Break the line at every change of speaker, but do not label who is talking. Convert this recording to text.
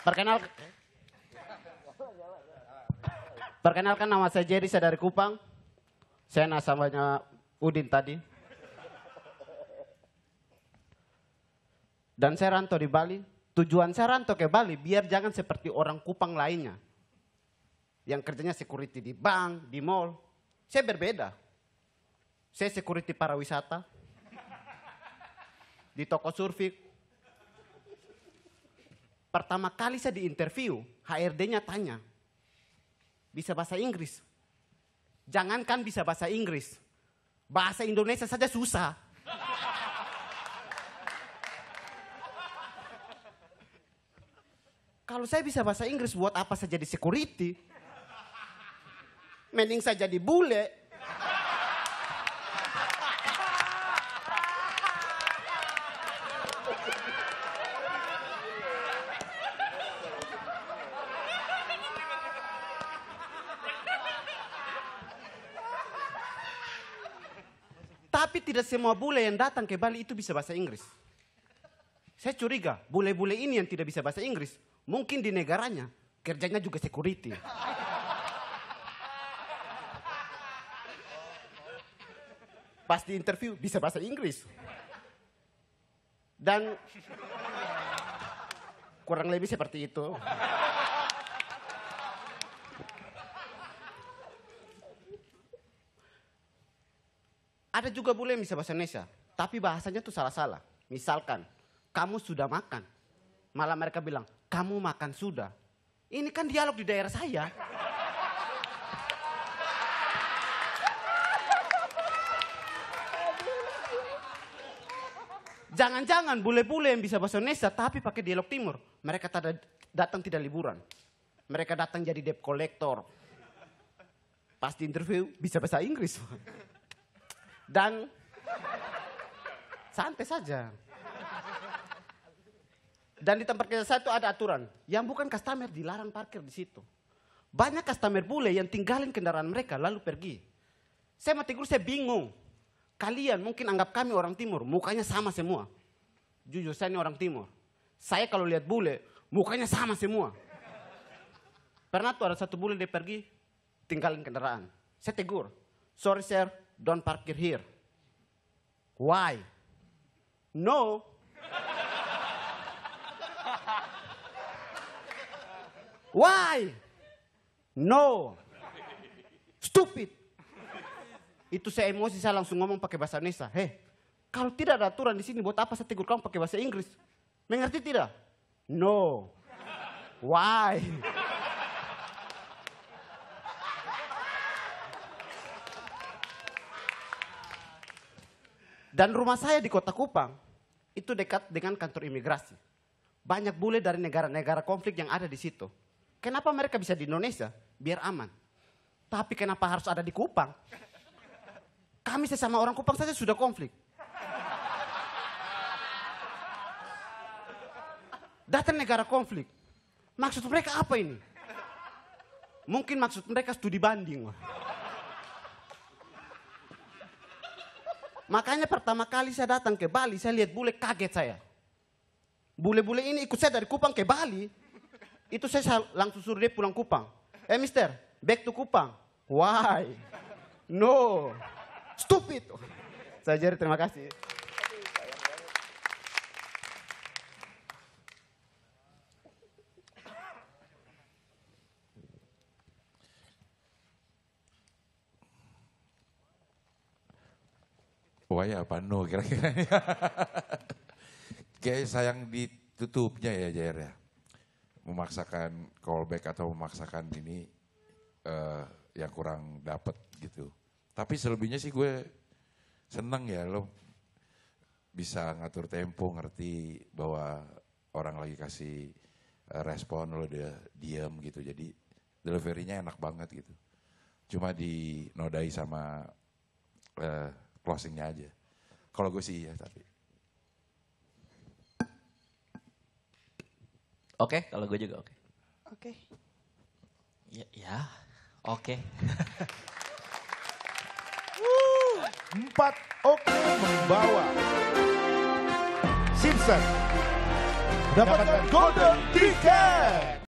Perkenal Perkenalkan nama saya Jerry, saya dari Kupang. Saya nasabahnya Udin tadi. Dan saya rantau di Bali. Tujuan saya rantau ke Bali biar jangan seperti orang Kupang lainnya. Yang kerjanya security di bank, di mall. Saya berbeda. Saya security para wisata. Di toko survei, Pertama kali saya diinterview, HRD-nya tanya, bisa bahasa Inggris? Jangankan bisa bahasa Inggris, bahasa Indonesia saja susah. Kalau saya bisa bahasa Inggris, buat apa saja jadi security? Mending saja jadi bule, Tapi tidak semua bule yang datang ke Bali itu bisa bahasa Inggris. Saya curiga, bule-bule ini yang tidak bisa bahasa Inggris, mungkin di negaranya kerjanya juga security. Pasti interview bisa bahasa Inggris. Dan kurang lebih seperti itu. Ada juga bule yang bisa bahasa Indonesia, tapi bahasanya tuh salah-salah. Misalkan, kamu sudah makan. Malah mereka bilang, kamu makan sudah. Ini kan dialog di daerah saya. Jangan-jangan bule-bule yang bisa bahasa Indonesia tapi pakai dialog timur. Mereka tada, datang tidak liburan. Mereka datang jadi debt collector. Pas di interview bisa bahasa Inggris dan santai saja. Dan di tempat kerja saya itu ada aturan, yang bukan customer dilarang parkir di situ. Banyak customer bule yang tinggalin kendaraan mereka lalu pergi. Saya mati tegur, saya bingung. Kalian mungkin anggap kami orang timur, mukanya sama semua. Jujur saya ini orang timur. Saya kalau lihat bule, mukanya sama semua. Pernah tuh ada satu bule dia pergi, tinggalin kendaraan. Saya tegur, sorry sir, don't parkir here. Why? No. Why? No. Stupid. Itu saya emosi, saya langsung ngomong pakai bahasa Indonesia. Hei, kalau tidak ada aturan di sini, buat apa saya tegur kamu pakai bahasa Inggris? Mengerti tidak? No. Why? Dan rumah saya di kota Kupang itu dekat dengan kantor imigrasi. Banyak bule dari negara-negara konflik yang ada di situ. Kenapa mereka bisa di Indonesia? Biar aman. Tapi kenapa harus ada di Kupang? Kami sesama orang Kupang saja sudah konflik. Datang negara konflik. Maksud mereka apa ini? Mungkin maksud mereka studi banding. Makanya pertama kali saya datang ke Bali, saya lihat bule kaget saya. Bule-bule ini ikut saya dari Kupang ke Bali. Itu saya langsung suruh dia pulang Kupang. Eh mister, back to Kupang. Why? No. Stupid. Saya jadi terima kasih.
ya apa no kira-kira. Kayak sayang ditutupnya ya Jair ya. Memaksakan callback atau memaksakan ini uh, yang kurang dapat gitu. Tapi selebihnya sih gue seneng ya lo bisa ngatur tempo, ngerti bahwa orang lagi kasih eh, respon lo dia diam gitu. Jadi deliverynya enak banget gitu. Cuma dinodai sama uh, closingnya aja. Kalau gue sih iya tapi.
Oke, okay, kalau gue juga oke. Okay. Oke. Okay. Ya, ya. oke. Okay. Empat oke okay membawa Simpson dapatkan golden ticket.